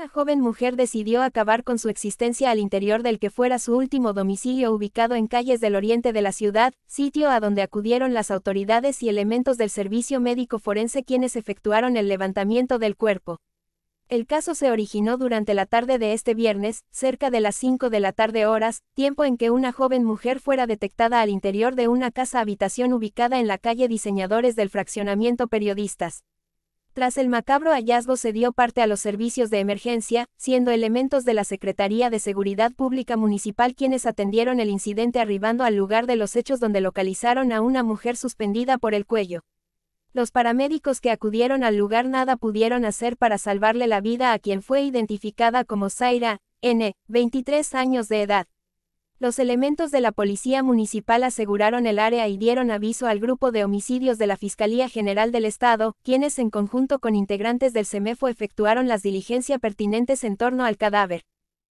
Una joven mujer decidió acabar con su existencia al interior del que fuera su último domicilio ubicado en calles del oriente de la ciudad, sitio a donde acudieron las autoridades y elementos del servicio médico forense quienes efectuaron el levantamiento del cuerpo. El caso se originó durante la tarde de este viernes, cerca de las 5 de la tarde horas, tiempo en que una joven mujer fuera detectada al interior de una casa habitación ubicada en la calle Diseñadores del Fraccionamiento Periodistas. Tras el macabro hallazgo se dio parte a los servicios de emergencia, siendo elementos de la Secretaría de Seguridad Pública Municipal quienes atendieron el incidente arribando al lugar de los hechos donde localizaron a una mujer suspendida por el cuello. Los paramédicos que acudieron al lugar nada pudieron hacer para salvarle la vida a quien fue identificada como Zaira, N, 23 años de edad. Los elementos de la Policía Municipal aseguraron el área y dieron aviso al grupo de homicidios de la Fiscalía General del Estado, quienes en conjunto con integrantes del CEMEFO efectuaron las diligencias pertinentes en torno al cadáver.